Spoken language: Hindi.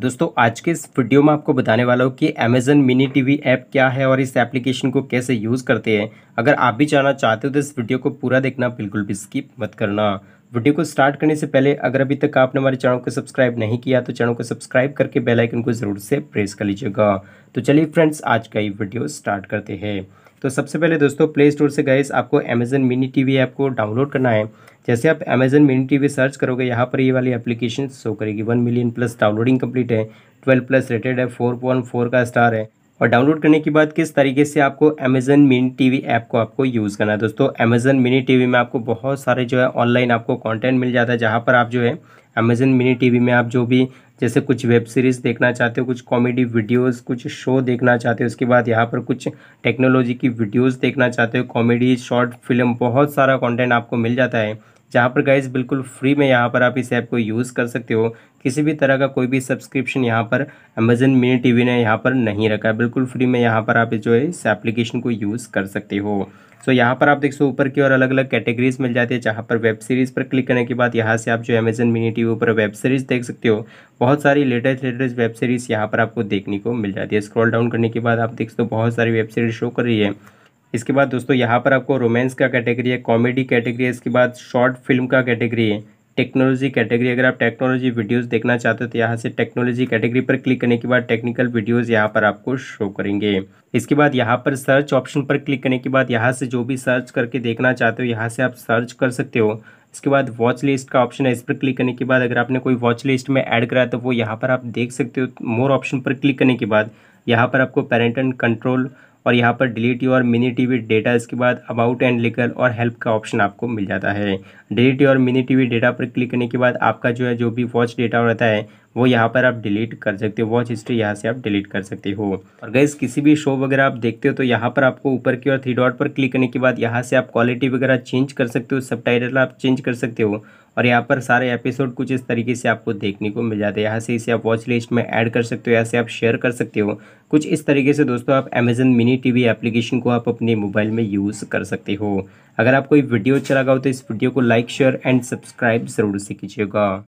दोस्तों आज के इस वीडियो में आपको बताने वाला हूँ कि अमेजन मिनी वी ऐप क्या है और इस एप्लीकेशन को कैसे यूज़ करते हैं अगर आप भी जानना चाहते हो तो इस वीडियो को पूरा देखना बिल्कुल भी स्किप मत करना वीडियो को स्टार्ट करने से पहले अगर अभी तक आपने हमारे चैनल को सब्सक्राइब नहीं किया तो चैनल को सब्सक्राइब करके बेल आइकन को ज़रूर से प्रेस कर लीजिएगा तो चलिए फ्रेंड्स आज का ये वीडियो स्टार्ट करते हैं तो सबसे पहले दोस्तों प्ले स्टोर से गए आपको अमेजन मिनी वी ऐप को डाउनलोड करना है जैसे आप अमेजन मिनी टीवी सर्च करोगे यहाँ पर ये वाली एप्लीकेशन शो करेगी one million plus downloading complete है ट्वेल्व प्लस रेटेड है फोर पॉइंट फोर का स्टार है और डाउनलोड करने के बाद किस तरीके से आपको अमेजन मिनी टीवी ऐप को आपको यूज़ करना है दोस्तों अमेजन मिनी टीवी में आपको बहुत सारे जो है ऑनलाइन आपको कंटेंट मिल जाता है जहाँ पर आप जो है अमेजन मिनी टीवी में आप जो भी जैसे कुछ वेब सीरीज़ देखना चाहते हो कुछ कॉमेडी वीडियोज़ कुछ शो देखना चाहते हो उसके बाद यहाँ पर कुछ टेक्नोलॉजी की वीडियोज़ देखना चाहते हो कॉमेडी शॉर्ट फिल्म बहुत सारा कॉन्टेंट आपको मिल जाता है जहाँ पर गाइज बिल्कुल फ्री में यहाँ पर आप इस ऐप को यूज़ कर सकते हो किसी भी तरह का कोई भी सब्सक्रिप्शन यहाँ पर अमेजन मिनी टीवी ने यहाँ पर नहीं रखा है बिल्कुल फ्री में यहाँ पर आप जो है इस एप्लीकेशन को यूज़ कर सकते हो सो so, यहाँ पर आप देख सो ऊपर की और अलग अलग कैटेगरीज मिल जाती है जहाँ पर वेब सीरीज़ पर क्लिक करने के बाद यहाँ से आप जो अमेजन मिनी टी ऊपर वेब सीरीज़ देख सकते हो बहुत सारी लेटेस्ट लेटेस्ट वेब सीरीज़ यहाँ पर आपको देखने को मिल जाती है स्क्रॉल डाउन करने के बाद आप देख सो बहुत सारी वेब सीरीज़ शो कर रही है इसके बाद दोस्तों यहाँ पर आपको रोमांस का कैटेगरी है कॉमेडी कैटेगरी है इसके बाद शॉर्ट फिल्म का कैटेगरी है टेक्नोलॉजी कैटेगरी अगर आप टेक्नोलॉजी वीडियोस देखना चाहते हो तो यहाँ से टेक्नोलॉजी कैटेगरी पर क्लिक करने के बाद टेक्निकल वीडियोस यहाँ पर आपको शो करेंगे इसके बाद यहाँ पर सर्च ऑप्शन पर क्लिक करने के बाद यहाँ से जो भी सर्च करके देखना चाहते हो यहाँ से आप सर्च कर सकते हो इसके बाद वॉच लिस्ट का ऑप्शन है इस पर क्लिक करने के बाद अगर आपने कोई वॉच लिस्ट में ऐड कराया तो वो यहाँ पर आप देख सकते हो मोर ऑप्शन पर क्लिक करने के बाद यहाँ पर आपको पेरेंट एंड कंट्रोल और यहाँ पर delete your mini TV data इसके बाद अबाउट एंड लिकल और हेल्प का ऑप्शन आपको मिल जाता है delete your mini TV data पर क्लिक करने के बाद आपका जो है जो भी वॉच डेटा रहता है वो यहाँ पर आप डिलीट कर सकते हो वॉच हिस्ट्री यहाँ से आप डिलीट कर सकते हो और गैस किसी भी शो वगैरह आप देखते हो तो यहाँ पर आपको ऊपर की ओर थ्री डॉट पर क्लिक करने के बाद यहाँ से आप क्वालिटी वगैरह चेंज कर सकते हो सब आप चेंज कर सकते हो और यहाँ पर सारे एपिसोड कुछ इस तरीके से आपको देखने को मिल जाते हैं यहाँ से इसे आप वॉच लिस्ट में ऐड कर सकते हो यहाँ से आप शेयर कर सकते हो कुछ इस तरीके से दोस्तों आप अमेजन मिनी टीवी एप्लीकेशन को आप अपने मोबाइल में यूज़ कर सकते हो अगर आपको ये वीडियो अच्छा लगा हो तो इस वीडियो को लाइक शेयर एंड सब्सक्राइब ज़रूर से कीजिएगा